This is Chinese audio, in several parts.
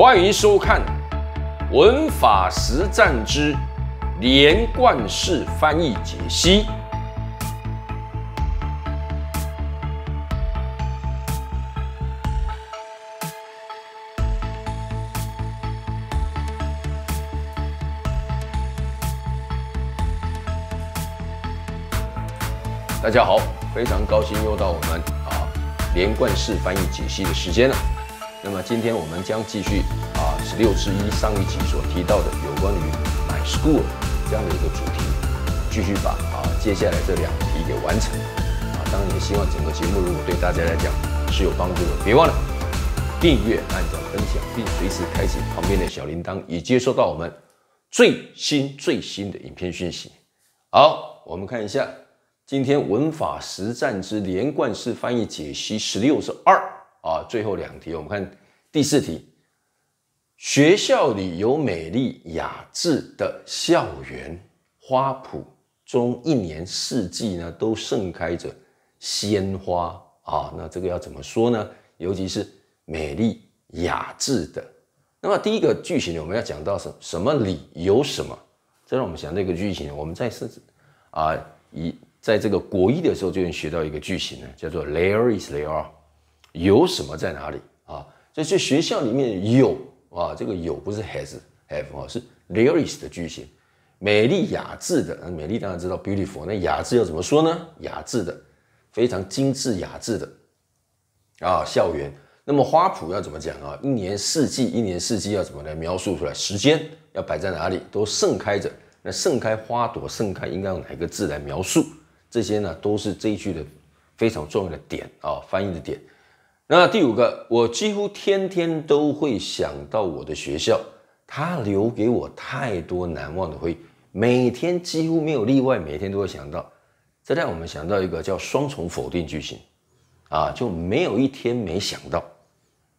欢迎收看《文法实战之连贯式翻译解析》。大家好，非常高兴又到我们啊连贯式翻译解析的时间了。那么今天我们将继续啊，十六之一上一集所提到的有关于 my school 这样的一个主题，继续把啊接下来这两题给完成。啊，当然也希望整个节目如果对大家来讲是有帮助的，别忘了订阅、按赞、分享，并随时开启旁边的小铃铛，以接收到我们最新最新的影片讯息。好，我们看一下今天文法实战之连贯式翻译解析十六是二。啊，最后两题，我们看第四题。学校里有美丽雅致的校园，花圃中一年四季呢都盛开着鲜花啊。那这个要怎么说呢？尤其是美丽雅致的。那么第一个句型，我们要讲到什什么里有什么？这让我们想这个句型。我们在是啊，以在这个国一的时候就已经学到一个句型了，叫做 There is there。有什么在哪里啊？所以学校里面有啊，这个有不是 has have 啊，是 l e r e s 的句型，美丽雅致的美丽当然知道 beautiful，那雅致要怎么说呢？雅致的，非常精致雅致的啊。校园，那么花圃要怎么讲啊？一年四季，一年四季要怎么来描述出来？时间要摆在哪里？都盛开着，那盛开花朵盛开，应该用哪一个字来描述？这些呢，都是这一句的非常重要的点啊，翻译的点。那第五个，我几乎天天都会想到我的学校，它留给我太多难忘的回忆，每天几乎没有例外，每天都会想到。这让我们想到一个叫双重否定句型，啊，就没有一天没想到，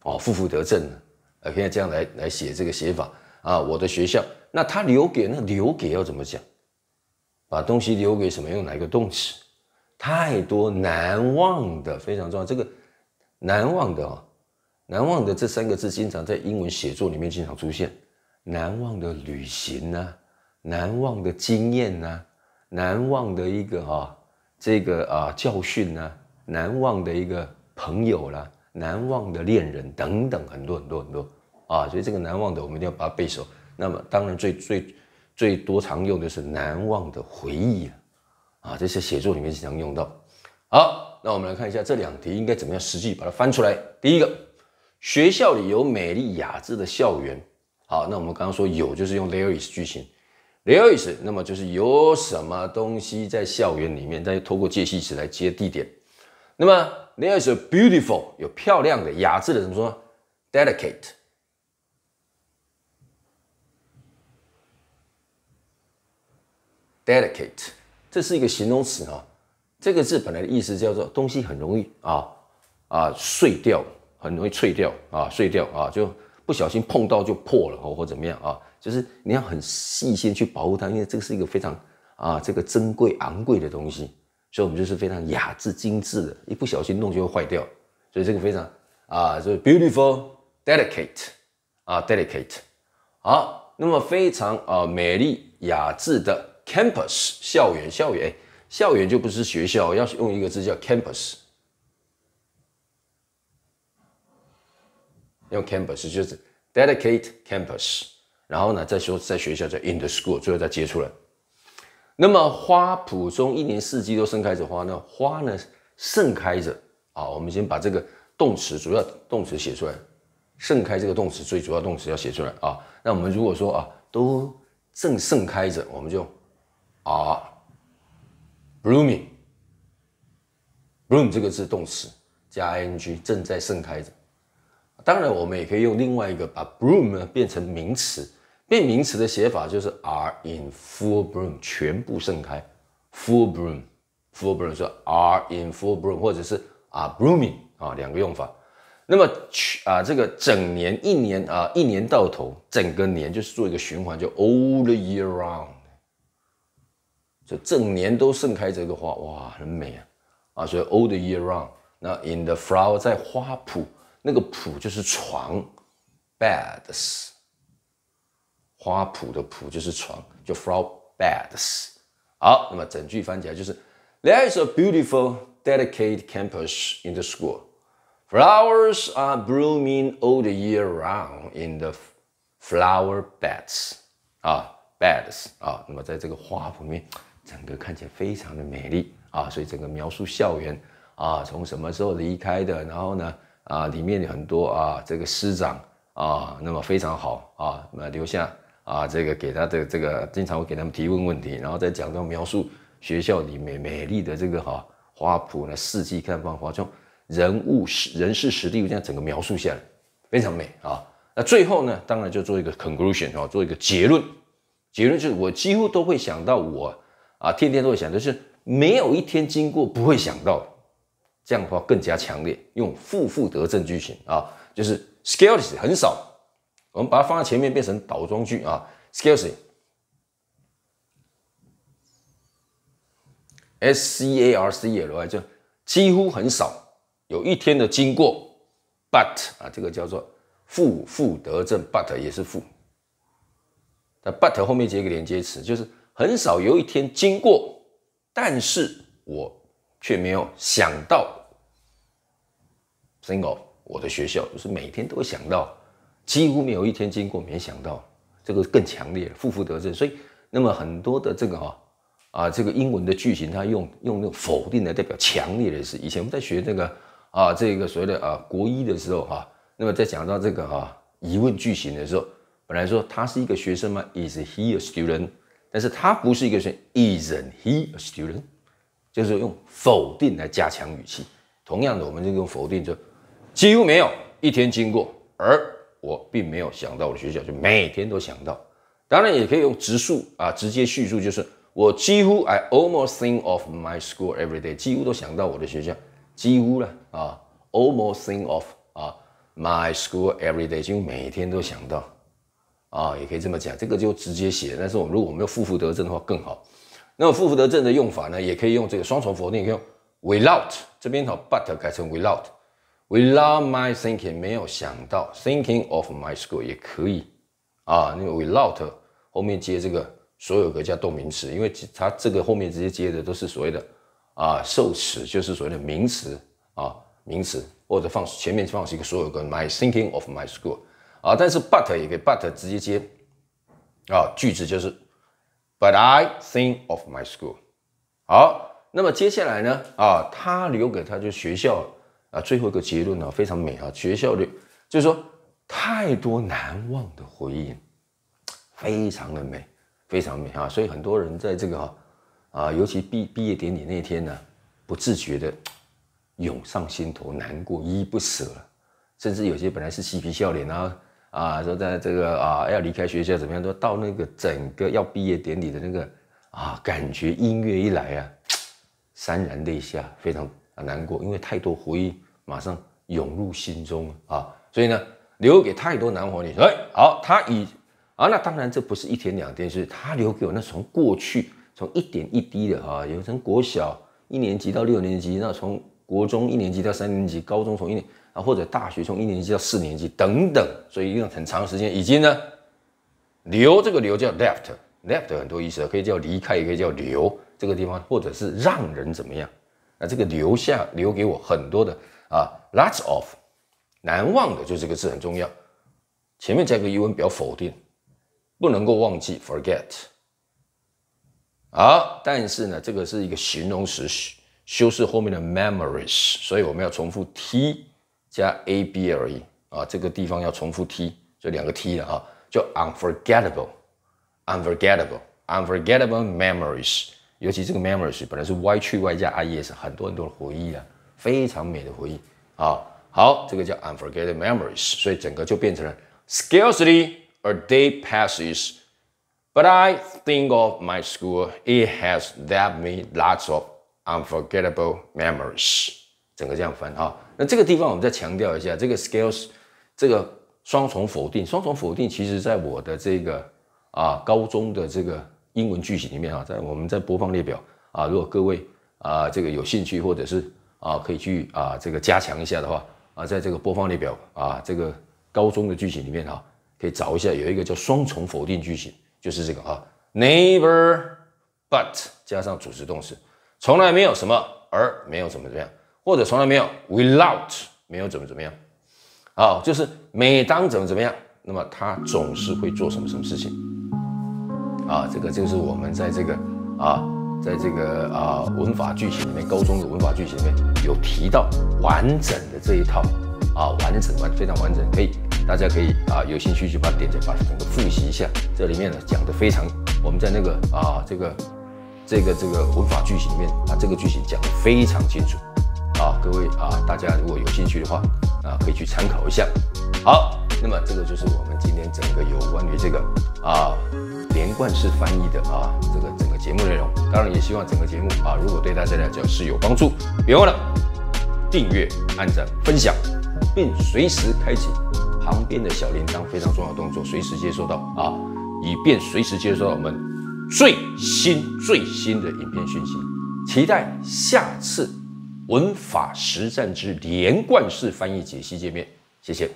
哦，负负得正，呃，可以这样来来写这个写法啊。我的学校，那它留给那留给要怎么讲？把东西留给什么？用哪一个动词？太多难忘的，非常重要这个。难忘的哦，难忘的这三个字经常在英文写作里面经常出现，难忘的旅行呢，难忘的经验呢，难忘的一个啊这个啊教训呢，难忘的一个朋友啦，难忘的恋人等等很多很多很多啊，所以这个难忘的我们一定要把它背熟。那么当然最最最多常用的是难忘的回忆啊，啊这些写作里面经常用到。好，那我们来看一下这两题应该怎么样实际把它翻出来。第一个，学校里有美丽雅致的校园。好，那我们刚刚说有就是用 there is 句型，there is，那么就是有什么东西在校园里面，再透过介系词来接地点。那么 there is a beautiful，有漂亮的、雅致的，怎么说？delicate，delicate，这是一个形容词啊。这个字本来的意思叫做东西很容易啊啊碎掉，很容易碎掉啊碎掉啊，就不小心碰到就破了或或怎么样啊，就是你要很细心去保护它，因为这个是一个非常啊这个珍贵昂贵的东西，所以我们就是非常雅致精致的，一不小心弄就会坏掉，所以这个非常啊，就是 beautiful delicate 啊 delicate 好，那么非常啊美丽雅致的 campus 校园校园。校园就不是学校，要用一个字叫 campus，用 campus 就是 dedicate campus，然后呢再说在学校叫 in the school，最后再接出来。那么花圃中一年四季都盛开着花呢？花呢盛开着啊！我们先把这个动词主要动词写出来，盛开这个动词最主要动词要写出来啊。那我们如果说啊都正盛开着，我们就啊。Blooming，bloom 这个是动词加 ing，正在盛开着。当然，我们也可以用另外一个，把 bloom 呢变成名词。变名词的写法就是 are in full bloom，全部盛开。full bloom，full bloom 说 are in full bloom，或者是 are blooming 啊，两个用法。那么啊，这个整年、一年啊，一年到头，整个年就是做一个循环，就 all the year round。就整年都盛开这个花，哇，很美啊！啊，所以 all the year round。那 in the flower 在花圃，那个圃就是床，beds。花圃的圃就是床，就 flower beds。好，那么整句翻起来就是 There is a beautiful, dedicated campus in the school. Flowers are blooming all the year round in the flower beds. 啊，beds 啊，那么在这个花圃里面。整个看起来非常的美丽啊，所以整个描述校园啊，从什么时候离开的，然后呢啊，里面有很多啊，这个师长啊，那么非常好啊，那留下啊，这个给他的这个经常会给他们提问问题，然后再讲到描述学校里面美丽的这个哈花圃呢，四季开放花从人物人事实力这样整个描述下来非常美啊。那最后呢，当然就做一个 conclusion 哦，做一个结论，结论就是我几乎都会想到我。啊，天天都会想，就是没有一天经过不会想到。这样的话更加强烈，用负负得正句型啊，就是 s c a r c e t y 很少，我们把它放在前面变成倒装句啊 s c a r c e t y s c a r c e l y 就几乎很少。有一天的经过，but 啊，这个叫做负负得正，but 也是负，那 but 后面接一个连接词，就是。很少有一天经过，但是我却没有想到。s i n g l e 我的学校就是每天都会想到，几乎没有一天经过，没想到这个更强烈，负负得正。所以，那么很多的这个哈啊，这个英文的句型，它用用那个否定的代表强烈的思。以前我们在学那个啊，这个所谓的啊国一的时候哈，那么在讲到这个哈疑问句型的时候，本来说他是一个学生吗？Is he a student？但是它不是一个说 isn't he a student，就是用否定来加强语气。同样的，我们就用否定就几乎没有一天经过，而我并没有想到我的学校，就每天都想到。当然也可以用直述啊，直接叙述，就是我几乎 I almost think of my school every day，几乎都想到我的学校。几乎呢啊，almost think of 啊 my school every day，几乎每天都想到。啊，也可以这么讲，这个就直接写。但是我们如果我们用负得正的话更好。那么负负得正的用法呢，也可以用这个双重否定，可以用 without。这边把 but 改成 without。Without my thinking，没有想到 thinking of my school 也可以。啊，因为 without 后面接这个所有格加动名词，因为它这个后面直接接的都是所谓的啊受词，就是所谓的名词啊名词，或者放前面放是一个所有格 my thinking of my school。啊，但是 but 也可以，but 直接接啊，句子就是 but I think of my school。好，那么接下来呢？啊，他留给他就学校啊，最后一个结论啊，非常美啊，学校的，就是说太多难忘的回忆，非常的美，非常美啊。所以很多人在这个啊，尤其毕毕业典礼那天呢，不自觉的涌上心头，难过，依依不舍了，甚至有些本来是嬉皮笑脸，啊，啊，说在这个啊要离开学校怎么样？都到那个整个要毕业典礼的那个啊，感觉音乐一来啊，潸然泪下，非常难过，因为太多回忆马上涌入心中啊，所以呢，留给太多男和女。哎，好，他已啊，那当然这不是一天两天，是他留给我那从过去，从一点一滴的啊，有从国小一年级到六年级，那从国中一年级到三年级，高中从一年。啊，或者大学从一年级到四年级等等，所以用很长时间。以及呢，留这个留叫 left，left 很多意思可以叫离开，也可以叫留这个地方，或者是让人怎么样。那这个留下留给我很多的啊，lots of，难忘的就这个字很重要。前面加个疑问表否定，不能够忘记 forget。好，但是呢，这个是一个形容词修饰后面的 memories，所以我们要重复 t。加 b e 而已啊，这个地方要重复 t，就两个 t 了啊，就 unforgettable，unforgettable，unforgettable memories。尤其这个 memories 本来是 y 去 y 加 i e s，很多很多的回忆啊，非常美的回忆啊。好，这个叫 unforgettable memories，所以整个就变成了 scarcely a day passes。But I think of my school, it has left me lots of unforgettable memories. 整个这样翻啊，那这个地方我们再强调一下，这个 scales，这个双重否定，双重否定其实在我的这个啊高中的这个英文句型里面啊，在我们在播放列表啊，如果各位啊这个有兴趣或者是啊可以去啊这个加强一下的话啊，在这个播放列表啊这个高中的句型里面啊，可以找一下有一个叫双重否定句型，就是这个啊，never but 加上主语动词，从来没有什么而没有什么这样。或者从来没有，without 没有怎么怎么样，啊，就是每当怎么怎么样，那么他总是会做什么什么事情，啊，这个就是我们在这个啊，在这个啊文法句型里面，高中的文法句型里面有提到完整的这一套，啊，完整完非常完整，可以大家可以啊有兴趣就把点点把整个复习一下，这里面呢讲的非常，我们在那个啊这个这个这个文法句型里面啊这个句型讲的非常清楚。各位啊，大家如果有兴趣的话啊，可以去参考一下。好，那么这个就是我们今天整个有关于这个啊连贯式翻译的啊这个整个节目内容。当然也希望整个节目啊，如果对大家来讲是有帮助。别忘了订阅、按赞、分享，并随时开启旁边的小铃铛，非常重要的动作，随时接收到啊，以便随时接收到我们最新最新的影片讯息。期待下次。文法实战之连贯式翻译解析界面，谢谢。